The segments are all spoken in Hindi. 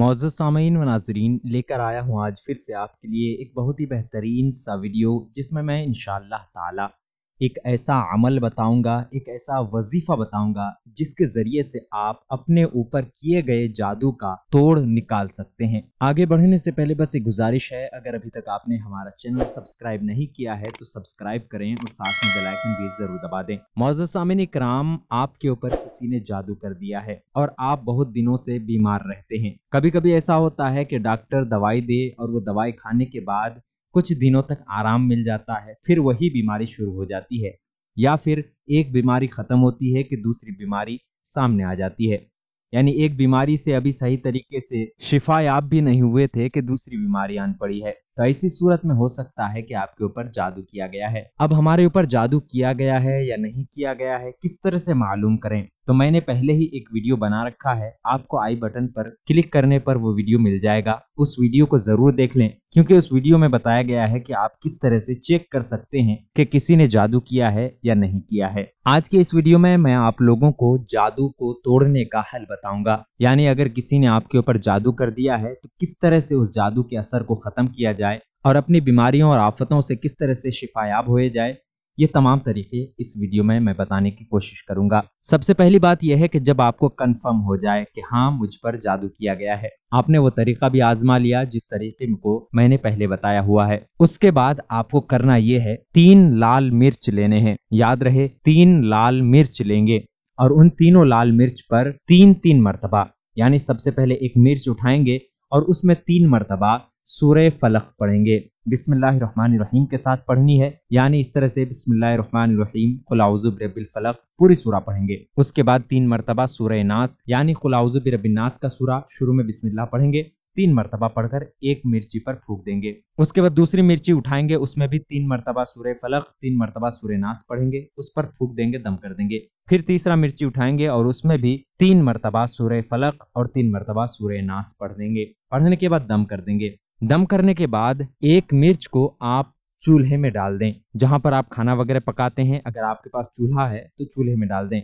मौजूद सामीन व नाजरीन लेकर आया हूँ आज फिर से आपके लिए एक बहुत ही बेहतरीन सा वीडियो जिसमें मैं इन ताला एक ऐसा अमल बताऊंगा एक ऐसा वजीफा बताऊंगा जिसके जरिए से आप अपने ऊपर किए गए जादू का तोड़ निकाल सकते हैं आगे बढ़ने से पहले बस एक गुजारिश है अगर अभी तक आपने हमारा चैनल सब्सक्राइब नहीं किया है तो सब्सक्राइब करें और साथ में बेलाइकन भी जरूर दबा दें मौजा सामिन कराम आपके ऊपर किसी ने जादू कर दिया है और आप बहुत दिनों से बीमार रहते हैं कभी कभी ऐसा होता है की डॉक्टर दवाई दे और वो दवाई खाने के बाद कुछ दिनों तक आराम मिल जाता है फिर वही बीमारी शुरू हो जाती है या फिर एक बीमारी खत्म होती है कि दूसरी बीमारी सामने आ जाती है यानी एक बीमारी से अभी सही तरीके से शिफा याब भी नहीं हुए थे कि दूसरी बीमारी आन पड़ी है तो ऐसी सूरत में हो सकता है कि आपके ऊपर जादू किया गया है अब हमारे ऊपर जादू किया गया है या नहीं किया गया है किस तरह से मालूम करें तो मैंने पहले ही एक वीडियो बना रखा है आपको आई बटन पर क्लिक करने पर वो वीडियो मिल जाएगा उस वीडियो को जरूर देख लें क्योंकि उस वीडियो में बताया गया है कि आप किस तरह से चेक कर सकते हैं कि किसी ने जादू किया है या नहीं किया है आज के इस वीडियो में मैं आप लोगों को जादू को तोड़ने का हल बताऊंगा यानी अगर किसी ने आपके ऊपर जादू कर दिया है तो किस तरह से उस जादू के असर को खत्म किया जाए और अपनी बीमारियों और आफतों से किस तरह से शिफायाब हो जाए ये तमाम तरीके इस वीडियो में मैं बताने की कोशिश करूंगा सबसे पहली बात यह है कि जब आपको कंफर्म हो जाए कि हाँ मुझ पर जादू किया गया है आपने वो तरीका भी आजमा लिया जिस तरीके को मैंने पहले बताया हुआ है उसके बाद आपको करना ये है तीन लाल मिर्च लेने हैं याद रहे तीन लाल मिर्च लेंगे और उन तीनों लाल मिर्च पर तीन तीन मरतबा यानी सबसे पहले एक मिर्च उठाएंगे और उसमें तीन मरतबा सूर्य फलक पढ़ेंगे बिसमीम के साथ पढ़नी है यानी इस तरह से बिसमीम फलक पूरी सूरा पढ़ेंगे उसके बाद तीन मरतबा सूर्य नास यानी खुलाउजुबरबिलनास का सूरा शुरू में बिस्मिल्लाह पढ़ेंगे तीन मरतबा पढ़कर एक मिर्ची पर फूक देंगे उसके बाद दूसरी मिर्ची उठाएंगे उसमें भी तीन मरतबा सूर्य फलक तीन मरतबा सूर्य नास पढ़ेंगे उस पर फूक देंगे दम कर देंगे फिर तीसरा मिर्ची उठाएंगे और उसमें भी तीन मरतबा सूर्य फलक और तीन मरतबा सूर्य नास पढ़ देंगे पढ़ने के बाद दम कर देंगे दम करने के बाद एक मिर्च को आप चूल्हे में डाल दें जहां पर आप खाना वगैरह पकाते हैं अगर आपके पास चूल्हा है तो चूल्हे में डाल दें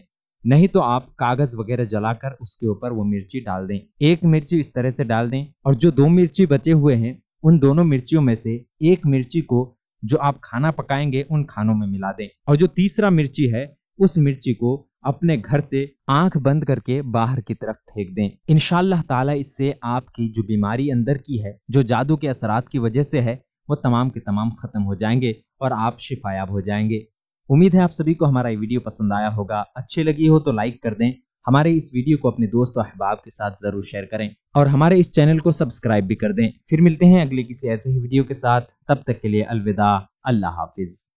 नहीं तो आप कागज वगैरह जलाकर उसके ऊपर वो मिर्ची डाल दें एक मिर्ची इस तरह से डाल दें और जो दो मिर्ची बचे हुए हैं उन दोनों मिर्चियों में से एक मिर्ची को जो आप खाना पकाएंगे उन खानों में मिला दें और जो तीसरा मिर्ची है उस मिर्ची को अपने घर से आंख बंद करके बाहर की तरफ फेंक दें इनशाला ताला इससे आपकी जो बीमारी अंदर की है जो जादू के असरात की वजह से है वो तमाम के तमाम ख़त्म हो जाएंगे और आप शिफायाब हो जाएंगे उम्मीद है आप सभी को हमारा ये वीडियो पसंद आया होगा अच्छी लगी हो तो लाइक कर दें हमारे इस वीडियो को अपने दोस्त और अहबाब के साथ ज़रूर शेयर करें और हमारे इस चैनल को सब्सक्राइब भी कर दें फिर मिलते हैं अगले किसी ऐसे ही वीडियो के साथ तब तक के लिए अलविदा अल्लाह हाफिज़